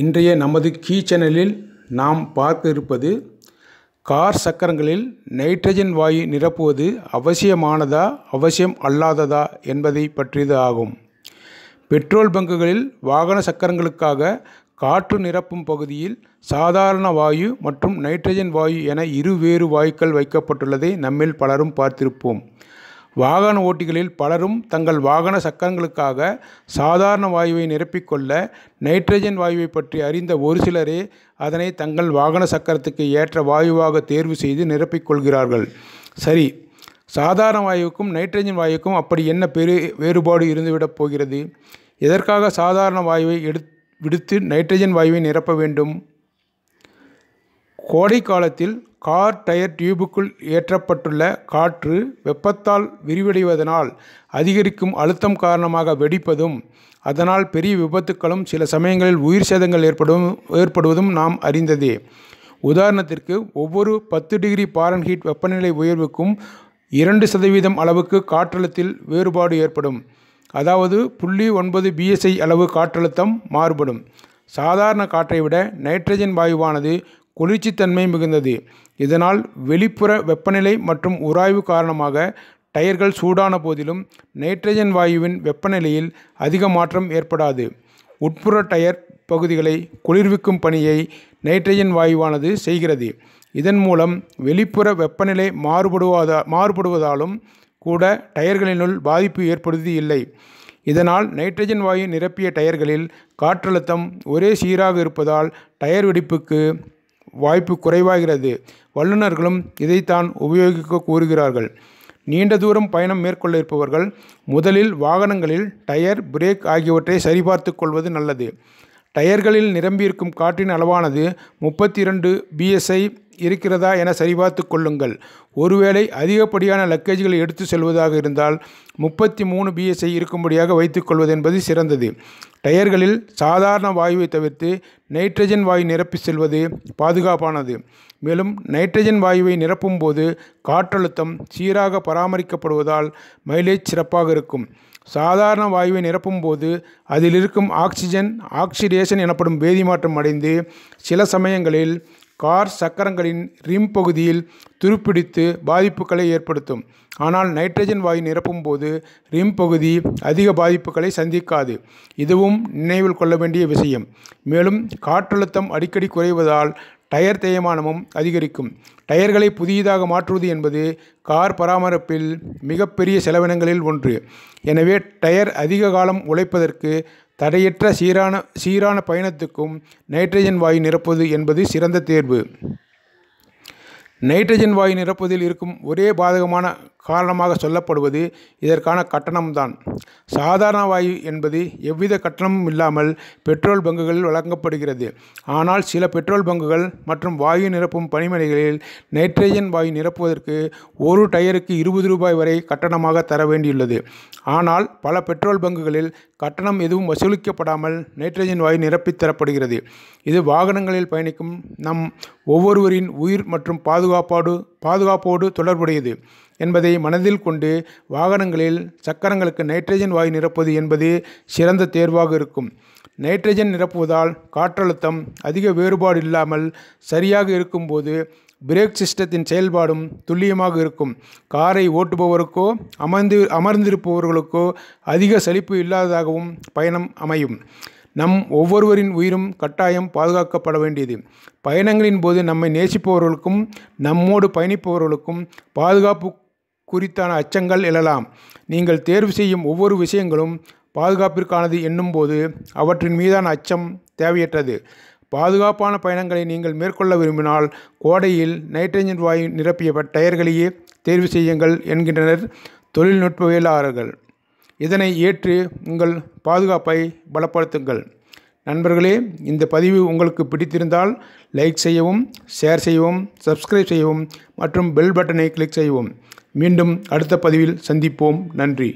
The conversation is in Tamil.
இன்றைய நமது கீ சேனலில் நாம் பார்க்க இருப்பது கார் சக்கரங்களில் நைட்ரஜன் வாயு நிரப்புவது அவசியமானதா அவசியம் அல்லாததா என்பதை பற்றியது ஆகும் பெட்ரோல் பங்குகளில் வாகன சக்கரங்களுக்காக காற்று நிரப்பும் பகுதியில் சாதாரண வாயு மற்றும் நைட்ரஜன் வாயு என இருவேறு வாயுக்கள் வைக்கப்பட்டுள்ளதை நம்மில் பலரும் பார்த்திருப்போம் வாகன ஓட்டிகளில் பலரும் தங்கள் வாகன சக்கரங்களுக்காக சாதாரண வாயுவை நிரப்பிக்கொள்ள நைட்ரஜன் வாயுவை பற்றி அறிந்த ஒரு சிலரே அதனை தங்கள் வாகன சக்கரத்துக்கு ஏற்ற வாயுவாக தேர்வு செய்து நிரப்பிக்கொள்கிறார்கள் சரி சாதாரண வாயுவுக்கும் நைட்ரஜன் வாயுக்கும் அப்படி என்ன பெரு வேறுபாடு இருந்துவிடப் போகிறது எதற்காக சாதாரண வாயுவை எடு விடுத்து நைட்ரஜன் வாயுவை நிரப்ப வேண்டும் கோடை காலத்தில் கார் டயர் டியூபுக்குள் ஏற்றப்பட்டுள்ள காற்று வெப்பத்தால் விரிவடைவதனால் அதிகரிக்கும் அழுத்தம் காரணமாக வெடிப்பதும் அதனால் பெரிய விபத்துக்களும் சில சமயங்களில் உயிர் சேதங்கள் ஏற்படும் ஏற்படுவதும் நாம் அறிந்ததே உதாரணத்திற்கு ஒவ்வொரு பத்து டிகிரி பாரன்ஹீட் வெப்பநிலை உயர்வுக்கும் இரண்டு சதவீதம் அளவுக்கு காற்றழுத்தில் வேறுபாடு ஏற்படும் அதாவது புள்ளி ஒன்பது பிஎஸ்ஐ அளவு காற்றழுத்தம் மாறுபடும் சாதாரண காற்றை விட நைட்ரஜன் வாயுவானது குளிர்ச்சித்தன்மை மிகுந்தது இதனால் வெளிப்புற வெப்பநிலை மற்றும் உராய்வு காரணமாக டயர்கள் சூடான போதிலும் நைட்ரஜன் வாயுவின் வெப்பநிலையில் அதிக மாற்றம் ஏற்படாது உட்புற டயர் பகுதிகளை குளிர்விக்கும் பணியை நைட்ரஜன் வாயுவானது செய்கிறது இதன் மூலம் வெளிப்புற வெப்பநிலை மாறுபடுவதா மாறுபடுவதாலும் கூட டயர்களினுள் பாதிப்பு ஏற்படுவது இல்லை இதனால் நைட்ரஜன் வாயு நிரப்பிய டயர்களில் காற்றழுத்தம் ஒரே சீராக இருப்பதால் டயர் வெடிப்புக்கு வாய்ப்பு குறைவாகிறது வல்லுநர்களும் இதைத்தான் உபயோகிக்க கூறுகிறார்கள் நீண்ட தூரம் பயணம் மேற்கொள்ள இருப்பவர்கள் முதலில் வாகனங்களில் டயர் பிரேக் ஆகியவற்றை சரிபார்த்து கொள்வது நல்லது டயர்களில் நிரம்பியிருக்கும் காற்றின் அளவானது முப்பத்தி இரண்டு பிஎஸ்ஐ இருக்கிறதா என சரிபார்த்து கொள்ளுங்கள் ஒருவேளை அதிகப்படியான லக்கேஜ்களை எடுத்து செல்வதாக இருந்தால் முப்பத்தி மூணு பிஎஸ்ஐ இருக்கும்படியாக வைத்துக்கொள்வது என்பது சிறந்தது டயர்களில் சாதாரண வாயுவை தவிர்த்து நைட்ரஜன் வாயு நிரப்பி செல்வது பாதுகாப்பானது மேலும் நைட்ரஜன் வாயுவை நிரப்பும் போது காற்றழுத்தம் சீராக பராமரிக்கப்படுவதால் மைலேஜ் சிறப்பாக இருக்கும் சாதாரண வாயுவை நிரப்பும் போது அதில் இருக்கும் ஆக்சிஜன் ஆக்சிடேஷன் எனப்படும் வேதி மாற்றம் அடைந்து சில சமயங்களில் கார் சக்கரங்களின் ரிம் பகுதியில் துருப்பிடித்து பாதிப்புகளை ஏற்படுத்தும் ஆனால் நைட்ரஜன் வாயு நிரப்பும் போது ரிம் பகுதி அதிக பாதிப்புகளை சந்திக்காது இதுவும் நினைவில் கொள்ள வேண்டிய விஷயம் மேலும் காற்றழுத்தம் அடிக்கடி குறைவதால் டயர் தேய்மானமும் அதிகரிக்கும் டயர்களை புதியதாக மாற்றுவது என்பது கார் பராமரிப்பில் மிகப்பெரிய செலவினங்களில் ஒன்று எனவே டயர் அதிக காலம் உழைப்பதற்கு தடையற்ற சீரான சீரான பயணத்துக்கும் நைட்ரஜன் வாயு நிரப்புவது என்பது சிறந்த தேர்வு நைட்ரஜன் வாயு நிரப்புவதில் இருக்கும் ஒரே பாதகமான காரணமாக சொல்லப்படுவது இதற்கான கட்டணம்தான் சாதாரண வாயு என்பது எவ்வித கட்டணமும் இல்லாமல் பெட்ரோல் பங்குகளில் வழங்கப்படுகிறது ஆனால் சில பெட்ரோல் பங்குகள் மற்றும் வாயு நிரப்பும் பனிமனைகளில் நைட்ரஜன் வாயு நிரப்புவதற்கு ஒரு டயருக்கு இருபது ரூபாய் வரை கட்டணமாக தர வேண்டியுள்ளது ஆனால் பல பெட்ரோல் பங்குகளில் கட்டணம் எதுவும் வசூலிக்கப்படாமல் நைட்ரஜன் வாயு நிரப்பித் தரப்படுகிறது இது வாகனங்களில் பயணிக்கும் நம் ஒவ்வொருவரின் உயிர் மற்றும் பாதுகாப்பாடு பாதுகாப்போடு தொடர்புடையது என்பதை மனதில் கொண்டு வாகனங்களில் சக்கரங்களுக்கு நைட்ரஜன் வாயு நிரப்புவது என்பது சிறந்த தேர்வாக இருக்கும் நைட்ரஜன் நிரப்புவதால் காற்றழுத்தம் அதிக வேறுபாடு இல்லாமல் சரியாக இருக்கும்போது பிரேக் சிஸ்டத்தின் செயல்பாடும் துல்லியமாக இருக்கும் காரை ஓட்டுபவருக்கோ அமர்ந்து அமர்ந்திருப்பவர்களுக்கோ அதிக சலிப்பு இல்லாததாகவும் பயணம் அமையும் நம் ஒவ்வொருவரின் உயிரும் கட்டாயம் பாதுகாக்கப்பட வேண்டியது பயணங்களின் போது நம்மை நேசிப்பவர்களுக்கும் நம்மோடு பயணிப்பவர்களுக்கும் பாதுகாப்பு குறித்தான அச்சங்கள் எழலாம் நீங்கள் தேர்வு செய்யும் ஒவ்வொரு விஷயங்களும் பாதுகாப்பிற்கானது என்னும்போது அவற்றின் மீதான அச்சம் தேவையற்றது பாதுகாப்பான பயணங்களை நீங்கள் மேற்கொள்ள விரும்பினால் கோடையில் நைட்ரஜன் வாயு நிரப்பிய டயர்களையே தேர்வு செய்யுங்கள் என்கின்றனர் தொழில்நுட்பவியலாளர்கள் இதனை ஏற்று உங்கள் பாதுகாப்பை பலப்படுத்துங்கள் நண்பர்களே இந்த பதிவு உங்களுக்கு பிடித்திருந்தால் லைக் செய்யவும் ஷேர் செய்யவும் சப்ஸ்கிரைப் செய்யவும் மற்றும் பெல் பட்டனை கிளிக் செய்யவும் மீண்டும் அடுத்த பதிவில் சந்திப்போம் நன்றி